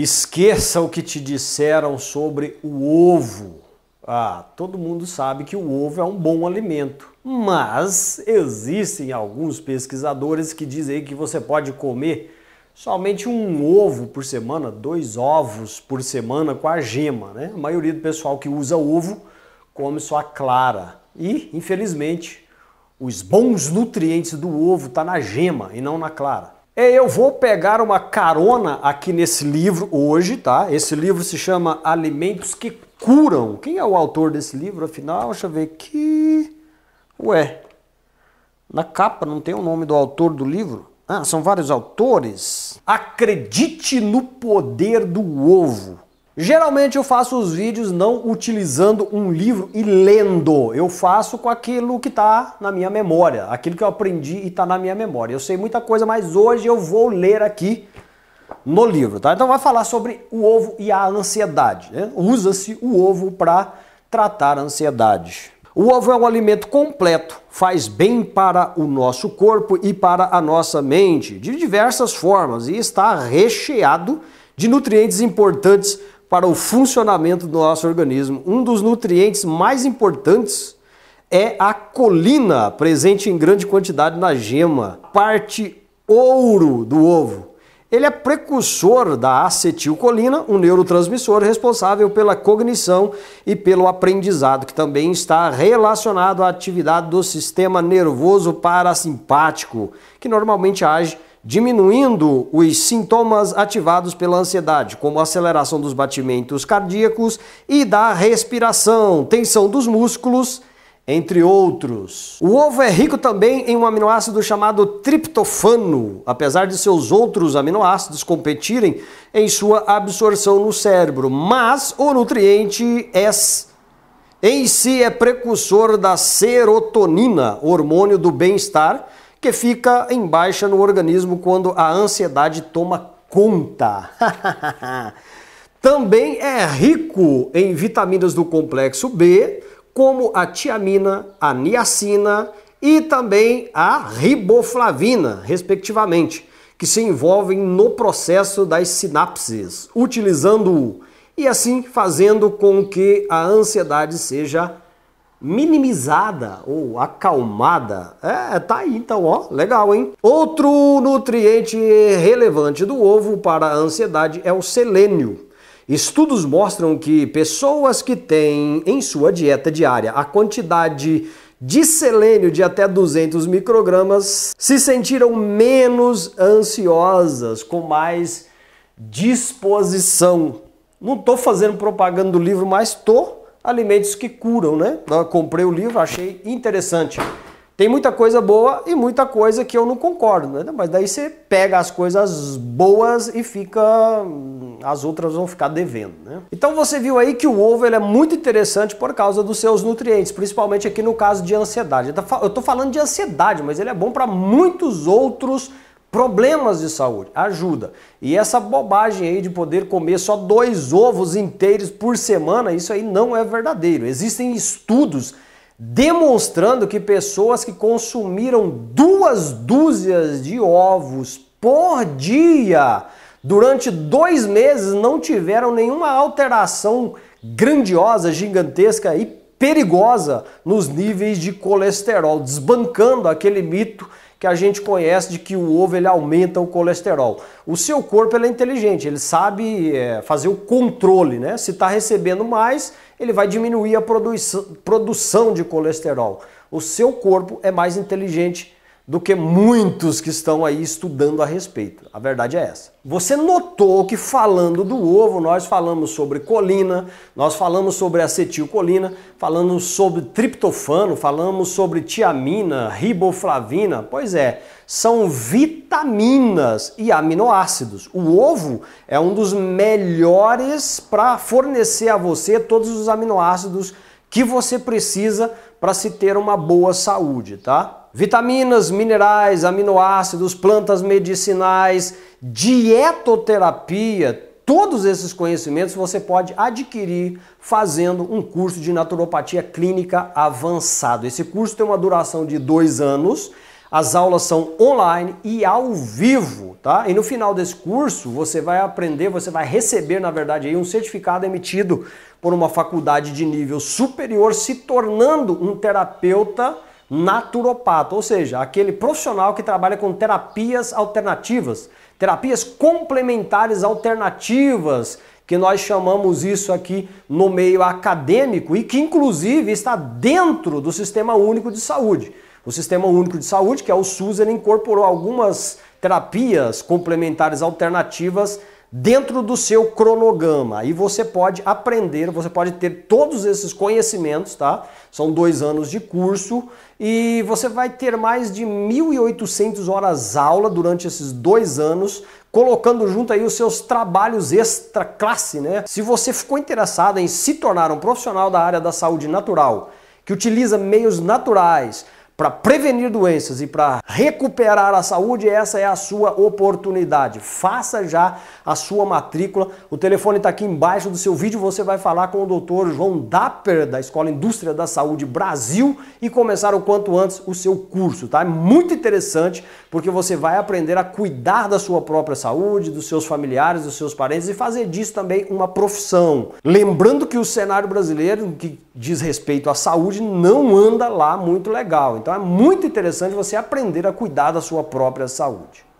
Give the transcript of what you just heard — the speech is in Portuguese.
Esqueça o que te disseram sobre o ovo. Ah, todo mundo sabe que o ovo é um bom alimento, mas existem alguns pesquisadores que dizem que você pode comer somente um ovo por semana, dois ovos por semana com a gema, né? A maioria do pessoal que usa ovo come só a clara. E, infelizmente, os bons nutrientes do ovo tá na gema e não na clara. É, eu vou pegar uma carona aqui nesse livro hoje, tá? Esse livro se chama Alimentos que Curam. Quem é o autor desse livro, afinal? Deixa eu ver aqui. Ué, na capa não tem o nome do autor do livro? Ah, são vários autores. Acredite no poder do ovo. Geralmente eu faço os vídeos não utilizando um livro e lendo. Eu faço com aquilo que está na minha memória, aquilo que eu aprendi e está na minha memória. Eu sei muita coisa, mas hoje eu vou ler aqui no livro, tá? Então vai falar sobre o ovo e a ansiedade. Né? Usa-se o ovo para tratar a ansiedade. O ovo é um alimento completo, faz bem para o nosso corpo e para a nossa mente de diversas formas e está recheado de nutrientes importantes para o funcionamento do nosso organismo. Um dos nutrientes mais importantes é a colina, presente em grande quantidade na gema, parte ouro do ovo. Ele é precursor da acetilcolina, um neurotransmissor responsável pela cognição e pelo aprendizado, que também está relacionado à atividade do sistema nervoso parasimpático, que normalmente age diminuindo os sintomas ativados pela ansiedade, como aceleração dos batimentos cardíacos e da respiração, tensão dos músculos, entre outros. O ovo é rico também em um aminoácido chamado triptofano, apesar de seus outros aminoácidos competirem em sua absorção no cérebro, mas o nutriente é em si é precursor da serotonina, hormônio do bem-estar, que fica em baixa no organismo quando a ansiedade toma conta. Também é rico em vitaminas do complexo B, como a tiamina, a niacina e também a riboflavina, respectivamente, que se envolvem no processo das sinapses, utilizando-o e assim fazendo com que a ansiedade seja minimizada ou acalmada. É, tá aí então, ó, legal, hein? Outro nutriente relevante do ovo para a ansiedade é o selênio. Estudos mostram que pessoas que têm em sua dieta diária a quantidade de selênio de até 200 microgramas se sentiram menos ansiosas, com mais disposição. Não tô fazendo propaganda do livro, mas tô alimentos que curam, né? Eu comprei o livro, achei interessante. Tem muita coisa boa e muita coisa que eu não concordo, né? Mas daí você pega as coisas boas e fica hum, as outras vão ficar devendo, né? Então você viu aí que o ovo ele é muito interessante por causa dos seus nutrientes, principalmente aqui no caso de ansiedade. Tá eu tô falando de ansiedade, mas ele é bom para muitos outros problemas de saúde, ajuda. E essa bobagem aí de poder comer só dois ovos inteiros por semana, isso aí não é verdadeiro. Existem estudos demonstrando que pessoas que consumiram duas dúzias de ovos por dia durante dois meses não tiveram nenhuma alteração grandiosa, gigantesca e perigosa nos níveis de colesterol, desbancando aquele mito que a gente conhece de que o ovo ele aumenta o colesterol. O seu corpo é inteligente, ele sabe é, fazer o controle, né? Se está recebendo mais, ele vai diminuir a produção, produção de colesterol. O seu corpo é mais inteligente do que muitos que estão aí estudando a respeito. A verdade é essa. Você notou que falando do ovo, nós falamos sobre colina, nós falamos sobre acetilcolina, falamos sobre triptofano, falamos sobre tiamina, riboflavina. Pois é, são vitaminas e aminoácidos. O ovo é um dos melhores para fornecer a você todos os aminoácidos que você precisa para se ter uma boa saúde, tá? Vitaminas, minerais, aminoácidos, plantas medicinais, dietoterapia, todos esses conhecimentos você pode adquirir fazendo um curso de naturopatia clínica avançado. Esse curso tem uma duração de dois anos, as aulas são online e ao vivo. Tá? E no final desse curso, você vai aprender, você vai receber, na verdade, aí, um certificado emitido por uma faculdade de nível superior, se tornando um terapeuta naturopata, ou seja, aquele profissional que trabalha com terapias alternativas, terapias complementares alternativas, que nós chamamos isso aqui no meio acadêmico e que inclusive está dentro do Sistema Único de Saúde. O Sistema Único de Saúde, que é o SUS, ele incorporou algumas terapias complementares alternativas dentro do seu cronograma. Aí você pode aprender, você pode ter todos esses conhecimentos, tá? São dois anos de curso e você vai ter mais de 1.800 horas aula durante esses dois anos, colocando junto aí os seus trabalhos extra classe, né? Se você ficou interessado em se tornar um profissional da área da saúde natural, que utiliza meios naturais, para prevenir doenças e para recuperar a saúde, essa é a sua oportunidade. Faça já a sua matrícula. O telefone está aqui embaixo do seu vídeo. Você vai falar com o doutor João Dapper, da Escola Indústria da Saúde Brasil, e começar o quanto antes o seu curso, tá? É muito interessante porque você vai aprender a cuidar da sua própria saúde, dos seus familiares, dos seus parentes e fazer disso também uma profissão. Lembrando que o cenário brasileiro, que diz respeito à saúde não anda lá muito legal. Então é muito interessante você aprender a cuidar da sua própria saúde.